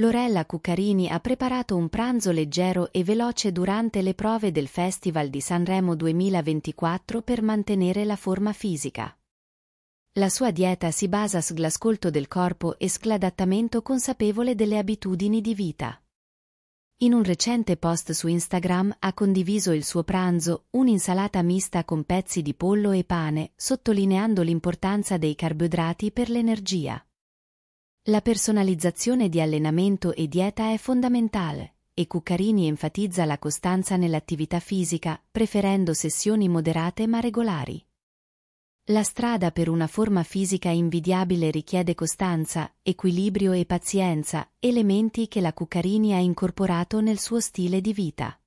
Lorella Cuccarini ha preparato un pranzo leggero e veloce durante le prove del Festival di Sanremo 2024 per mantenere la forma fisica. La sua dieta si basa sull'ascolto del corpo e scladattamento consapevole delle abitudini di vita. In un recente post su Instagram ha condiviso il suo pranzo, un'insalata mista con pezzi di pollo e pane, sottolineando l'importanza dei carboidrati per l'energia. La personalizzazione di allenamento e dieta è fondamentale e Cuccarini enfatizza la costanza nell'attività fisica, preferendo sessioni moderate ma regolari. La strada per una forma fisica invidiabile richiede costanza, equilibrio e pazienza, elementi che la Cuccarini ha incorporato nel suo stile di vita.